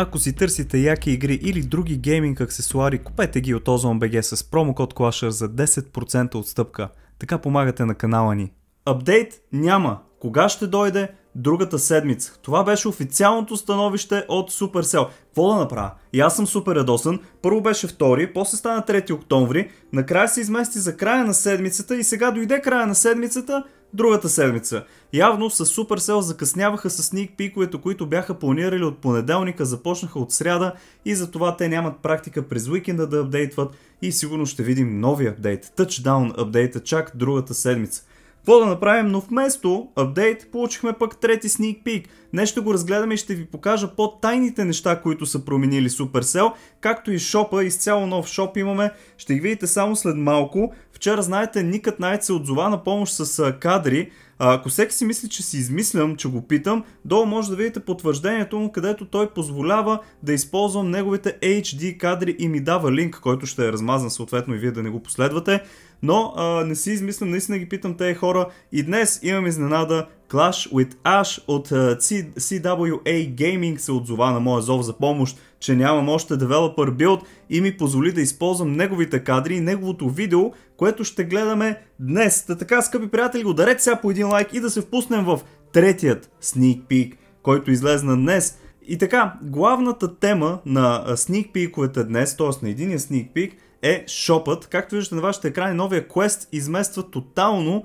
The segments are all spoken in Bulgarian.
Ако си търсите яки игри или други гейминг аксесуари, купете ги от OzonBG с промокод CLASHER за 10% отстъпка. Така помагате на канала ни. Апдейт няма. Кога ще дойде? Другата седмица. Това беше официалното становище от Supercell. Какво да направя? И аз съм супер ядосан. Първо беше втори, после стана 3 октомври. Накрая се измести за края на седмицата и сега дойде края на седмицата – другата седмица. Явно с Supercell закъсняваха с сник пиковете, които бяха планирали от понеделника, започнаха от сряда и затова те нямат практика през уикенда да апдейтват и сигурно ще видим нови апдейт, Touchdown апдейта чак другата седмица какво да направим, но вместо апдейт получихме пък трети sneak peek. ще го разгледаме и ще ви покажа по-тайните неща, които са променили Supercell, както и шопа, изцяло нов шоп имаме, ще ги видите само след малко. Вчера знаете, Никът Найт се отзова на помощ с кадри, а, ако всеки си мисли, че си измислям, че го питам, долу може да видите потвърждението му, където той позволява да използвам неговите HD кадри и ми дава линк, който ще е размазан съответно и вие да не го последвате. Но а, не си измислям, наистина ги питам тези хора и днес имам изненада Clash with Ash от CWA Gaming се отзова на моя зов за помощ, че нямам още девелопър билд и ми позволи да използвам неговите кадри и неговото видео, което ще гледаме днес. Та така, скъпи приятели, ударете сега по един лайк и да се впуснем в третият sneak peek, който излезна днес. И така, главната тема на sneak peek-овете днес, т.е. на единия sneak peek, е шопът. Както виждате на вашите екрани, новия квест измества тотално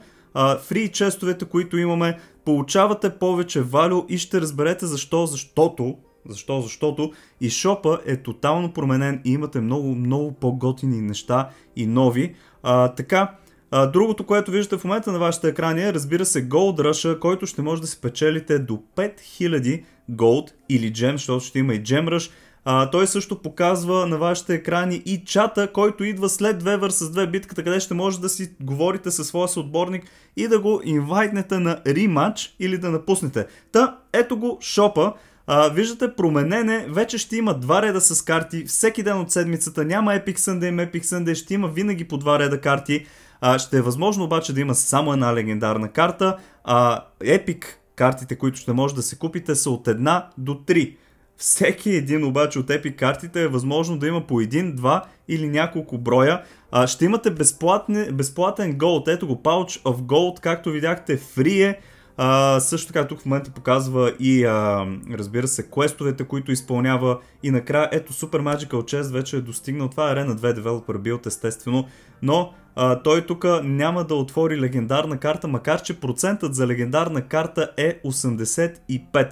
фри честовете, които имаме, получавате повече валю и ще разберете защо, защото защо? Защото и шопа е тотално променен и имате много, много по-готини неща и нови. А, така, а, другото, което виждате в момента на вашите екрани е, разбира се, Gold Rush, който ще може да си печелите до 5000 Gold или Gem, защото ще има и Gem Rush. А, той също показва на вашите екрани и чата, който идва след 2 vs 2 битката, къде ще може да си говорите със своя съотборник и да го инвайтнете на рематч или да напуснете. Та, ето го шопа. А, виждате, променене, вече ще има два реда с карти, всеки ден от седмицата, няма Epic Sunday, има Epic Sunday, ще има винаги по два реда карти. А, ще е възможно обаче да има само една легендарна карта, а Epic картите, които ще може да се купите са от една до 3 всеки един обаче от Epic картите е възможно да има по един, два или няколко броя. А, ще имате безплатни, безплатен голд. ето го Pouch of Gold, както видяхте, free е. А, също така тук в момента показва и а, разбира се квестовете, които изпълнява и накрая ето Super Magical Chess вече е достигнал, това е Arena 2 Developer Build естествено, но а, той тук няма да отвори легендарна карта, макар че процентът за легендарна карта е 85.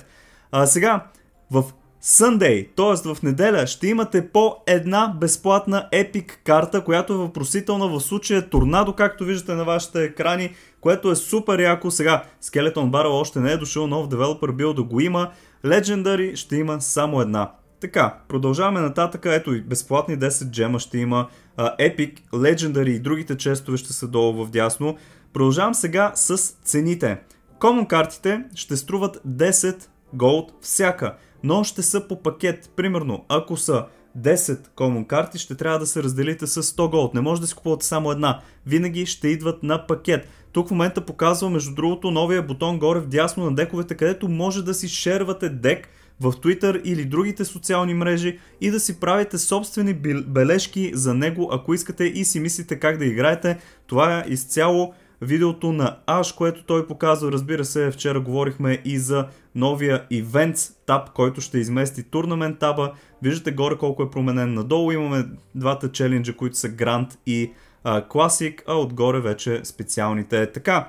А, сега, в Sunday, т.е. в неделя, ще имате по една безплатна Epic карта, която е въпросителна в случая е Торнадо, както виждате на вашите екрани, което е супер яко. Сега, Skeleton Barrel още не е дошъл, нов девелопер бил да го има. Legendary ще има само една. Така, продължаваме нататък. Ето и безплатни 10 джема ще има. Epic, Legendary и другите честове ще са долу в дясно. Продължавам сега с цените. Common картите ще струват 10 голд всяка но ще са по пакет. Примерно, ако са 10 common карти, ще трябва да се разделите с 100 gold. Не може да си купувате само една. Винаги ще идват на пакет. Тук в момента показва, между другото, новия бутон горе в дясно на дековете, където може да си шервате дек в Twitter или другите социални мрежи и да си правите собствени бележки за него, ако искате и си мислите как да играете. Това е изцяло видеото на Аш, което той показва. Разбира се, вчера говорихме и за новия Events таб, който ще измести Tournament таба. Виждате горе колко е променен надолу. Имаме двата челенджа, които са Grand и Classic, а отгоре вече специалните. Така,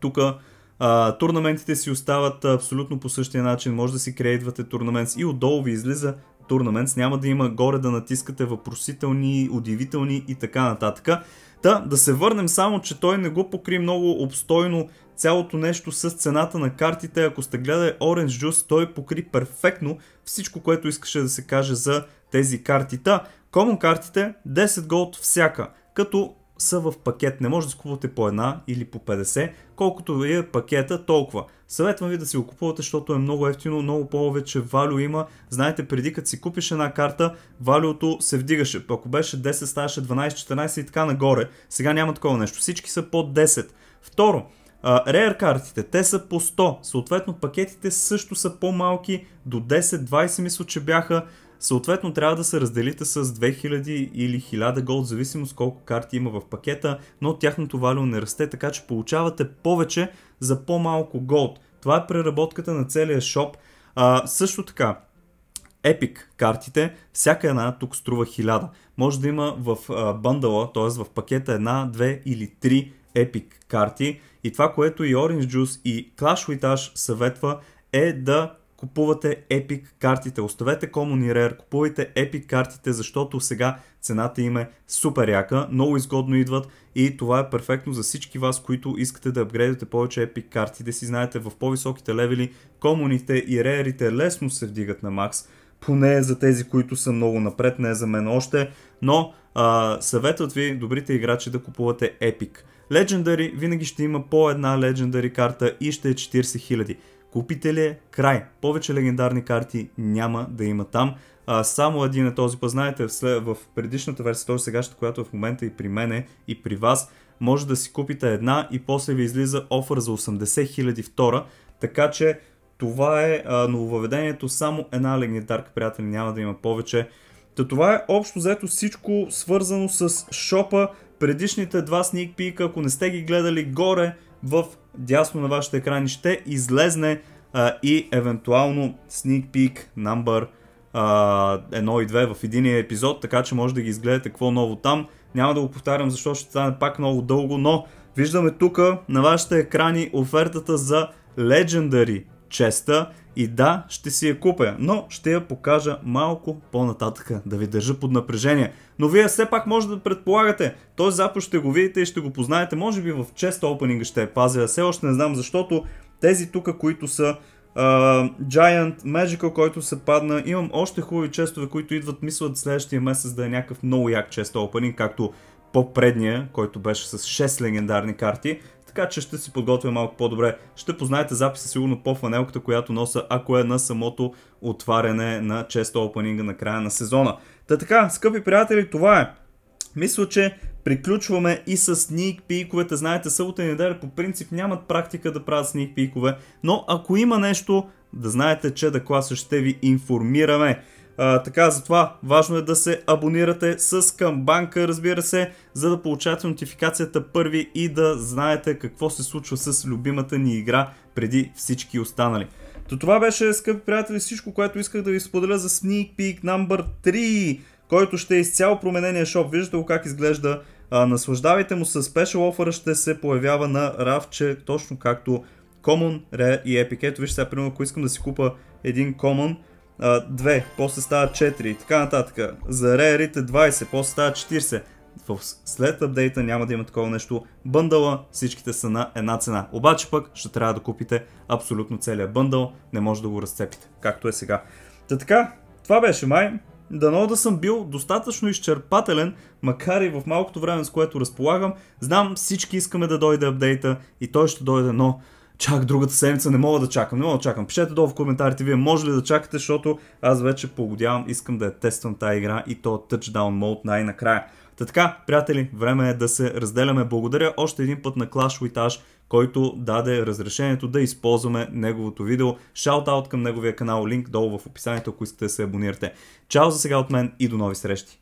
тук турнаментите си остават абсолютно по същия начин. Може да си креидвате турнамент и отдолу ви излиза Tournaments, няма да има горе да натискате въпросителни, удивителни и така нататък. Та, да се върнем само, че той не го покри много обстойно цялото нещо с цената на картите. Ако сте гледали Orange Juice, той покри перфектно всичко, което искаше да се каже за тези карти. Та, Common картите 10 голд всяка, като са в пакет. Не може да си купувате по една или по 50. Колкото ви е пакета, толкова. Съветвам ви да си го купувате, защото е много ефтино, много повече валю има. Знаете, преди като си купиш една карта, валюто се вдигаше. Ако беше 10, ставаше 12, 14 и така нагоре. Сега няма такова нещо. Всички са по 10. Второ, Рейер картите, те са по 100, съответно пакетите също са по-малки, до 10-20 мисля, че бяха. Съответно трябва да се разделите с 2000 или 1000 голд, зависимост колко карти има в пакета, но тяхното валю не расте, така че получавате повече за по-малко голд. Това е преработката на целия шоп. А, също така, Epic картите, всяка една тук струва 1000. Може да има в бандала, т.е. в пакета една, две или три Epic карти. И това, което и Orange Juice и Clash with Ash съветва е да купувате Epic картите. Оставете Common и Rare, купувайте Epic картите, защото сега цената им е супер яка, много изгодно идват и това е перфектно за всички вас, които искате да апгрейдате повече Epic карти. Да си знаете, в по-високите левели комуните и рерите лесно се вдигат на макс, поне за тези, които са много напред, не за мен още, но а, съветват ви добрите играчи да купувате Epic. Legendary винаги ще има по една Legendary карта и ще е 40 000. Купите ли? Е край. Повече легендарни карти няма да има там. А, само един е този път. Знаете, в, предишната версия, този сегашната, която е в момента и при мене, и при вас, може да си купите една и после ви излиза офър за 80 000 втора. Така че това е а, нововъведението. Само една легендарка, приятели, няма да има повече. Та това е общо взето всичко свързано с шопа. Предишните два сникпика, ако не сте ги гледали горе, в дясно на вашите екрани ще излезне а, и евентуално sneak peek number а, 1 и 2 в един епизод, така че може да ги изгледате какво ново там. Няма да го повтарям, защото ще стане пак много дълго, но виждаме тук на вашите екрани офертата за Legendary честа. И да, ще си я купя, но ще я покажа малко по-нататъка, да ви държа под напрежение. Но вие все пак може да предполагате, този запис ще го видите и ще го познаете, може би в чест опенинга ще я пазя, все още не знам, защото тези тук, които са Uh, Giant Magical, който се падна. Имам още хубави честове, които идват, мислят следващия месец да е някакъв много як чест опенинг, както по-предния, който беше с 6 легендарни карти така че ще си подготвя малко по-добре. Ще познаете записа сигурно по фанелката, която носа, ако е на самото отваряне на често опенинга на края на сезона. Та така, скъпи приятели, това е. Мисля, че Приключваме и с сник пиковете. Знаете, събота и неделя по принцип нямат практика да правят сник пикове, но ако има нещо, да знаете, че да класа ще ви информираме. А, така, затова важно е да се абонирате с камбанка, разбира се, за да получавате нотификацията първи и да знаете какво се случва с любимата ни игра преди всички останали. То това беше, скъпи приятели, всичко, което исках да ви споделя за Sneak Peek No. 3, който ще е изцяло променения шоп. Виждате го как изглежда. А, наслаждавайте му с Special Offer, ще се появява на равче, точно както Common, Rare и Epic. Ето вижте сега, примерно, ако искам да си купа един Common, 2, после става 4 и така нататък. За рейерите 20, после става 40. В след апдейта няма да има такова нещо. Бъндъла всичките са на една цена. Обаче пък ще трябва да купите абсолютно целият бъндъл. Не може да го разцепите, както е сега. Та така, това беше май. Дано да съм бил достатъчно изчерпателен, макар и в малкото време, с което разполагам. Знам, всички искаме да дойде апдейта и той ще дойде, но чак другата седмица, не мога да чакам, не мога да чакам. Пишете долу в коментарите вие може ли да чакате, защото аз вече погодявам, искам да я тествам тази игра и то Touchdown мод най-накрая. Та така, приятели, време е да се разделяме. Благодаря още един път на Clash with който даде разрешението да използваме неговото видео. Shoutout към неговия канал, линк долу в описанието, ако искате да се абонирате. Чао за сега от мен и до нови срещи!